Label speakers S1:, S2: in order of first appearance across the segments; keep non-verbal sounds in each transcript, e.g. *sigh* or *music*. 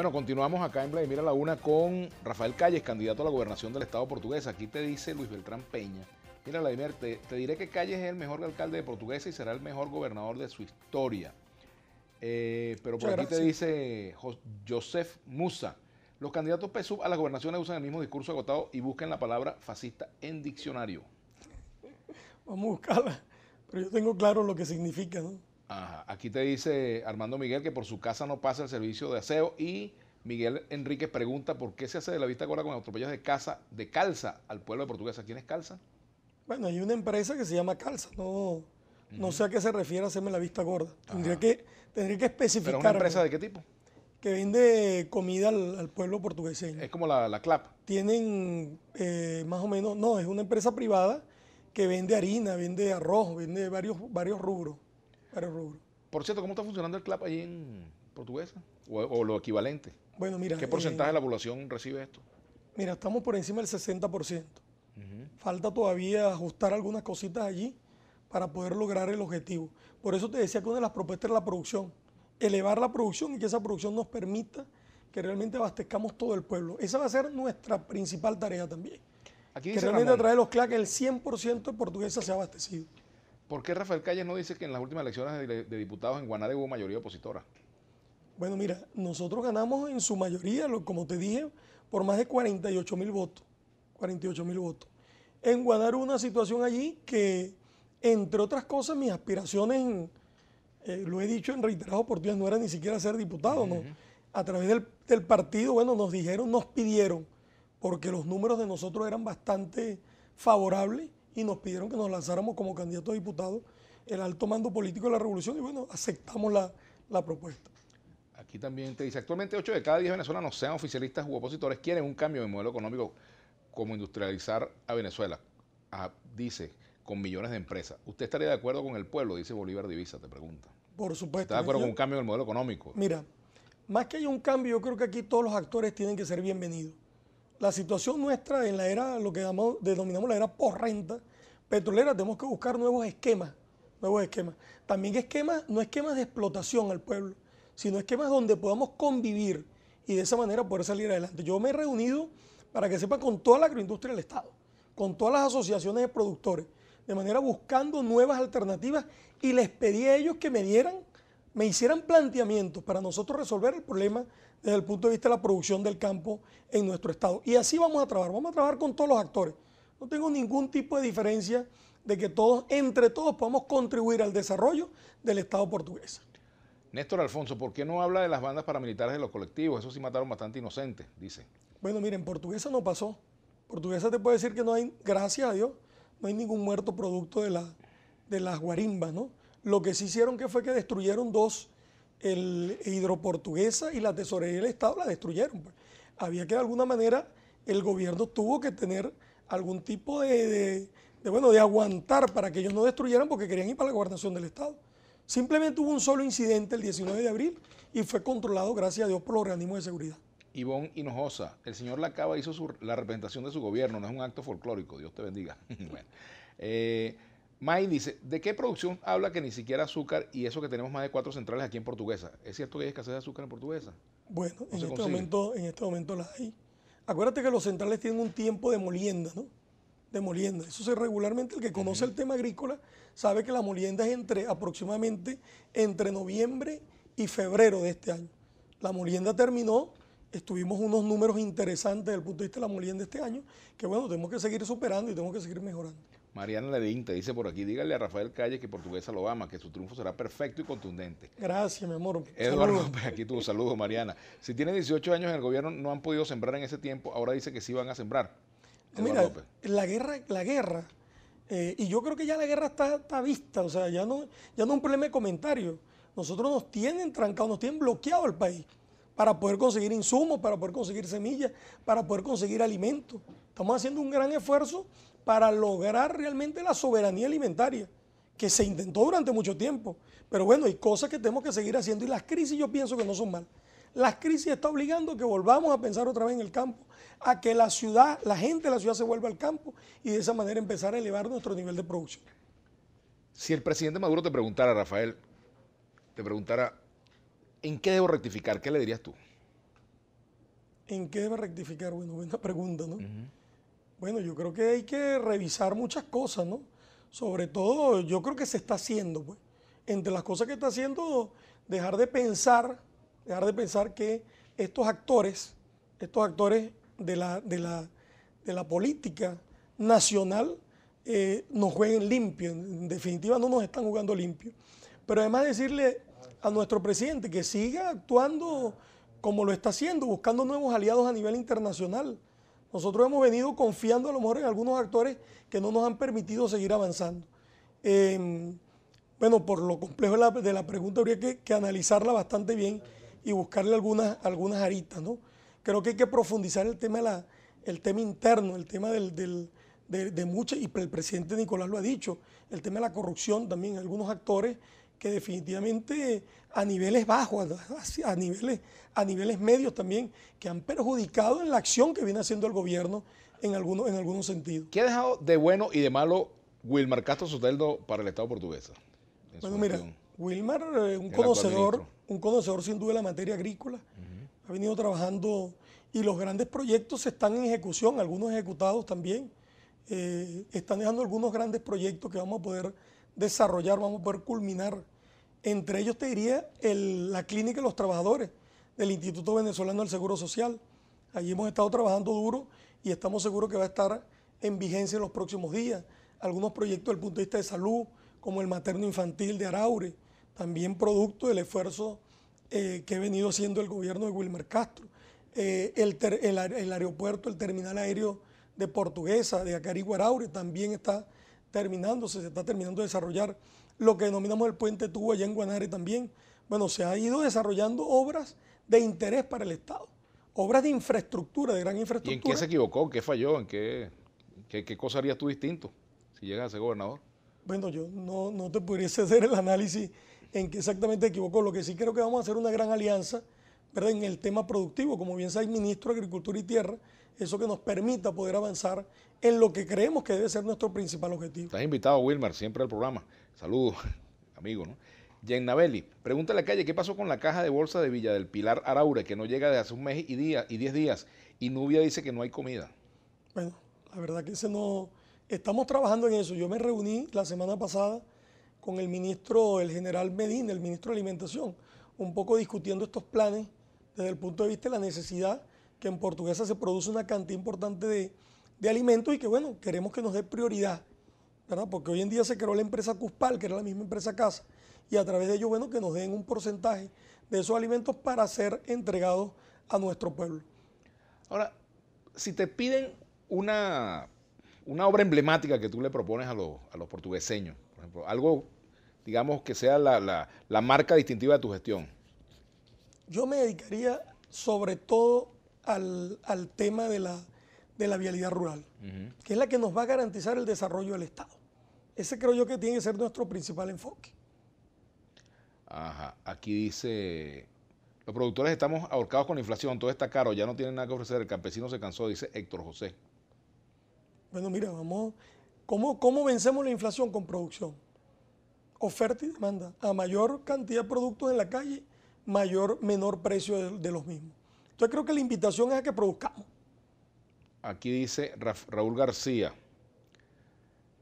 S1: Bueno, continuamos acá en Vladimir a la Una con Rafael Calles, candidato a la gobernación del Estado portugués. Aquí te dice Luis Beltrán Peña. Mira, Vladimir, te, te diré que Calles es el mejor alcalde de Portuguesa y será el mejor gobernador de su historia. Eh, pero por aquí te dice Joseph Musa. Los candidatos PSUV a las gobernaciones usan el mismo discurso agotado y buscan la palabra fascista en diccionario.
S2: Vamos a buscarla, pero yo tengo claro lo que significa, ¿no?
S1: Ajá. Aquí te dice Armando Miguel que por su casa no pasa el servicio de aseo y Miguel Enríquez pregunta por qué se hace de la vista gorda con atropellos de casa, de calza al pueblo de Portuguesa. ¿Quién es calza?
S2: Bueno, hay una empresa que se llama calza, no, sé a qué se refiere hacerme la vista gorda. Tendría que, tendría que especificar. ¿Pero una empresa de qué tipo? Que vende comida al, pueblo portugués. Es
S1: como la, CLAP.
S2: Tienen eh, más o menos, no, es una empresa privada que vende harina, vende arroz, vende varios rubros.
S1: Por cierto, ¿cómo está funcionando el CLAP allí en Portuguesa? O, lo equivalente. Bueno, mira. ¿Qué porcentaje de la población recibe esto?
S2: Mira, estamos por encima del 60%. Falta todavía ajustar algunas cositas allí para poder lograr el objetivo. Por eso te decía que una de las propuestas era la producción, elevar la producción y que esa producción nos permita que realmente abastezcamos todo el pueblo. Esa va a ser nuestra principal tarea también.
S1: que realmente a través de
S2: los CLAP el 100% de portuguesa se ha abastecido.
S1: ¿Por qué Rafael Calles no dice que en las últimas elecciones de, diputados en Guanare hubo mayoría opositora?
S2: Bueno, mira, nosotros ganamos en su mayoría, como te dije, por más de 48 mil votos. 48 mil votos. En Guanare hubo una situación allí que, entre otras cosas, mis aspiraciones, eh, lo he dicho en reiteradas oportunidades, no era ni siquiera ser diputado, ¿no? A través del, partido, bueno, nos dijeron, nos pidieron, porque los números de nosotros eran bastante favorables, y nos pidieron que nos lanzáramos como candidatos a diputados el alto mando político de la revolución y bueno, aceptamos la, propuesta.
S1: Aquí también te dice, actualmente 8 de cada 10 venezolanos, sean oficialistas u opositores, quieren un cambio en el modelo económico como industrializar a Venezuela. Ah, dice, con millones de empresas. ¿Usted estaría de acuerdo con el pueblo? Dice Bolívar Divisa, te pregunta.
S2: Por supuesto. ¿Está de acuerdo con un
S1: cambio en el modelo económico? Mira,
S2: más que haya un cambio, yo creo que aquí todos los actores tienen que ser bienvenidos la situación nuestra en la era, lo que denominamos la era por renta petrolera, tenemos que buscar nuevos esquemas, nuevos esquemas. También esquemas, no esquemas de explotación al pueblo, sino esquemas donde podamos convivir y de esa manera poder salir adelante. Yo me he reunido, para que sepan, con toda la agroindustria del Estado, con todas las asociaciones de productores, de manera buscando nuevas alternativas y les pedí a ellos que me dieran me hicieran planteamientos para nosotros resolver el problema desde el punto de vista de la producción del campo en nuestro estado. Y así vamos a trabajar, vamos a trabajar con todos los actores. No tengo ningún tipo de diferencia de que todos, entre todos, podamos contribuir al desarrollo del Estado portugués.
S1: Néstor Alfonso, ¿por qué no habla de las bandas paramilitares de los colectivos? Eso sí mataron bastante inocentes, dice.
S2: Bueno, miren, portuguesa no pasó. Portuguesa te puede decir que no hay, gracias a Dios, no hay ningún muerto producto de, la, de las guarimbas, ¿no? Lo que sí hicieron que fue que destruyeron dos, el hidroportuguesa y la tesorería del Estado la destruyeron. Pues. Había que de alguna manera el gobierno tuvo que tener algún tipo de, bueno, de aguantar para que ellos no destruyeran porque querían ir para la gobernación del Estado. Simplemente hubo un solo incidente el 19 de abril y fue
S1: controlado, gracias a Dios, por los organismos de seguridad. Ivonne Hinojosa, el señor Lacaba hizo la representación de su gobierno, no es un acto folclórico, Dios te bendiga. *laughs* Eh, May dice, ¿de qué producción habla que ni siquiera azúcar y eso que tenemos más de cuatro centrales aquí en Portuguesa? ¿Es cierto que hay escasez de azúcar en Portuguesa?
S2: Bueno, en, este momento, en este momento la hay. Acuérdate que los centrales tienen un tiempo de molienda, ¿no? De molienda. Eso es regularmente el que conoce el tema agrícola sabe que la molienda es entre aproximadamente entre noviembre y febrero de este año. La molienda terminó, estuvimos unos números interesantes desde el punto de vista de la molienda este año, que bueno, tenemos que seguir superando y tenemos que seguir mejorando.
S1: Mariana Ledín te dice por aquí, dígale a Rafael Calle que Portuguesa lo ama, que su triunfo será perfecto y contundente.
S2: Gracias, mi amor. Eduardo López, aquí
S1: tu saludo, Mariana. Si tiene 18 años en el gobierno, no han podido sembrar en ese tiempo, ahora dice que sí van a sembrar. mira,
S2: la guerra, la guerra, eh, y yo creo que ya la guerra está, vista, o sea, ya no, ya no es un problema de comentario. Nosotros nos tienen trancado, nos tienen bloqueado el país para poder conseguir insumos, para poder conseguir semillas, para poder conseguir alimentos. Estamos haciendo un gran esfuerzo para lograr realmente la soberanía alimentaria, que se intentó durante mucho tiempo. Pero bueno, hay cosas que tenemos que seguir haciendo y las crisis yo pienso que no son mal. Las crisis está obligando a que volvamos a pensar otra vez en el campo, a que la ciudad, la gente de la ciudad se vuelva al campo y de esa manera empezar a elevar nuestro nivel de producción.
S1: Si el presidente Maduro te preguntara, Rafael, te preguntara, ¿en qué debo rectificar? ¿Qué le dirías tú?
S2: ¿En qué debo rectificar? Bueno, buena pregunta, ¿no? Bueno, yo creo que hay que revisar muchas cosas, ¿no? Sobre todo, yo creo que se está haciendo, pues. Entre las cosas que está haciendo, dejar de pensar, dejar de pensar que estos actores, estos actores de la, política nacional, eh, nos jueguen limpio. En definitiva, no nos están jugando limpio. Pero además decirle a nuestro presidente que siga actuando como lo está haciendo, buscando nuevos aliados a nivel internacional. Nosotros hemos venido confiando a lo mejor en algunos actores que no nos han permitido seguir avanzando. Em, bueno, por lo complejo de la, pregunta habría que, analizarla bastante bien y buscarle algunas, algunas aritas, ¿no? Creo que hay que profundizar el tema, la, el tema interno, el tema del, de, de muchas, y el presidente Nicolás lo ha dicho, el tema de la corrupción también, en algunos actores que definitivamente a niveles bajos, a niveles, a niveles medios también, que han perjudicado en la acción que viene haciendo el gobierno
S1: en algunos en algunos sentidos. ¿Qué ha dejado de bueno y de malo Wilmar Castro Soteldo para el Estado portugués? Bueno, mira,
S2: Wilmar, eh, un conocedor, un conocedor sin duda de la materia agrícola, ha venido trabajando y los grandes proyectos están en ejecución, algunos ejecutados también. Eh, están dejando algunos grandes proyectos que vamos a poder desarrollar, vamos a poder culminar. Entre ellos te diría la clínica de los trabajadores del Instituto Venezolano del Seguro Social. Allí hemos estado trabajando duro y estamos seguros que va a estar en vigencia en los próximos días. Algunos proyectos del punto de vista de salud, como el materno infantil de Araure, también producto del esfuerzo eh, que ha venido haciendo el gobierno de Wilmer Castro. Eh, el, aeropuerto, el terminal aéreo de Portuguesa, de Acari araure también está terminándose, se está terminando de desarrollar lo que denominamos el puente tubo allá en Guanare también. Bueno, se ha ido desarrollando obras de interés para el Estado, obras de infraestructura, de gran infraestructura.
S1: en qué se equivocó? ¿En qué falló? ¿En qué, qué, cosa harías tú distinto si llegas a ser gobernador?
S2: Bueno, yo no, no te pudiese *laughs* hacer el análisis en qué exactamente equivocó. Lo que sí creo que vamos a hacer una gran alianza en el tema productivo, como bien sabe el ministro de Agricultura y Tierra, eso que nos permita poder avanzar en lo que creemos que debe ser nuestro principal objetivo.
S1: Estás invitado, Wilmer, siempre al programa. Saludos, *laughs* amigo. ¿no? Navelli, pregunta a la calle, ¿qué pasó con la caja de bolsa de Villa del Pilar Araure, que no llega desde hace un mes y, día, y diez días? Y Nubia dice que no hay comida.
S2: Bueno, la verdad que se no... Estamos trabajando en eso. Yo me reuní la semana pasada con el ministro, el general Medina, el ministro de Alimentación, un poco discutiendo estos planes desde el punto de vista de la necesidad que en Portuguesa se produce una cantidad importante de, alimentos y que bueno, queremos que nos dé prioridad, ¿verdad? Porque hoy en día se creó la empresa Cuspal, que era la misma empresa Casa, y a través de ello, bueno, que nos den un porcentaje de esos alimentos para ser entregados a nuestro pueblo.
S1: Ahora, si te piden una, una obra emblemática que tú le propones a los, a los portugueseños, por ejemplo, algo, digamos, que sea la marca distintiva de tu gestión,
S2: yo me dedicaría sobre todo al, tema de la, de la vialidad rural, que es la que nos va a garantizar el desarrollo del Estado. Ese creo yo que tiene que ser nuestro principal enfoque.
S1: Ajá, aquí dice, los productores estamos ahorcados con la inflación, todo está caro, ya no tienen nada que ofrecer, el campesino se cansó, dice Héctor José.
S2: Bueno, mira, vamos, cómo vencemos la inflación con producción? Oferta y demanda. A mayor cantidad de productos en la calle, mayor, menor precio de, los mismos. Entonces creo que la invitación es a que produzcamos.
S1: Aquí dice Raúl García.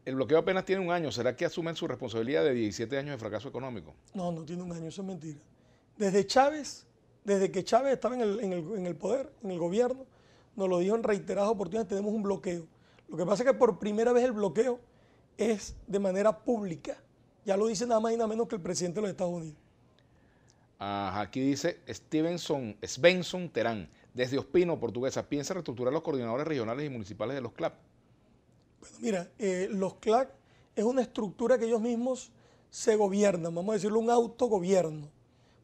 S1: El bloqueo apenas tiene un año. ¿Será que asumen su responsabilidad de 17 años de fracaso económico?
S2: No, no tiene un año, eso es mentira. Desde Chávez, desde que Chávez estaba en el, en el poder, en el gobierno, nos lo dijo en reiteradas oportunidades, tenemos un bloqueo. Lo que pasa es que por primera vez el bloqueo es de manera pública. Ya lo dice nada más y nada menos que el presidente de los Estados Unidos
S1: aquí dice Stevenson, Svensson Terán, desde Ospino, Portuguesa, piensa reestructurar los coordinadores regionales y municipales de los CLAP
S2: Bueno, mira, eh, los CLAP es una estructura que ellos mismos se gobiernan, vamos a decirlo, un autogobierno,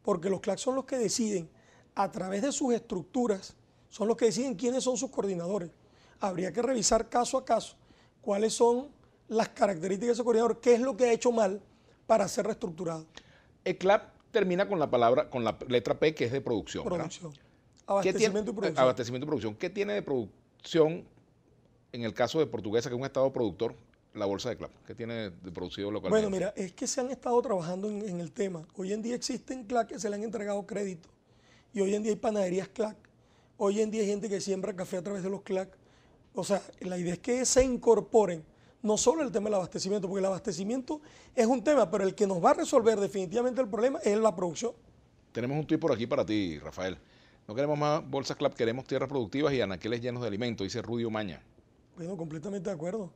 S2: porque los CLAP son los que deciden, a través de sus estructuras, son los que deciden quiénes son sus coordinadores. Habría que revisar caso a caso cuáles son las características de ese coordinador, qué es lo que ha hecho mal
S1: para ser reestructurado. El CLAP termina con la palabra, con la letra P que es de producción. Eh, producción.
S2: Abastecimiento, y producción.
S1: abastecimiento ¿Qué tiene de producción en el caso de Portuguesa, que es un estado productor, la bolsa de CLAC? ¿Qué tiene de producido localmente? Bueno, mira, es
S2: que se han estado trabajando en, el tema. Hoy en día existen CLAC que se le han entregado crédito. Y hoy en día hay panaderías CLAC. Hoy en día hay gente que siembra café a través de los CLAC. O sea, la idea es que se incorporen no solo el tema del abastecimiento, porque el abastecimiento es un tema, pero el que nos va a resolver definitivamente el problema es la producción.
S1: Tenemos un tuit por aquí para ti, Rafael. No queremos más bolsas clap, queremos tierras productivas y anaqueles llenos de alimentos, dice Rudio Maña.
S2: Bueno, completamente de acuerdo.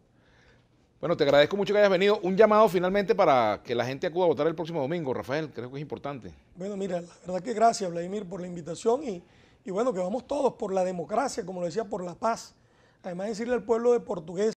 S1: Bueno, te agradezco mucho que hayas venido. Un llamado finalmente para que la gente acuda a votar el próximo domingo, Rafael, creo que es importante.
S2: Bueno, mira, la verdad que gracias, Vladimir, por la invitación y, y bueno, que vamos todos por la democracia, como lo decía, por la paz. Además, decirle al pueblo de Portugués.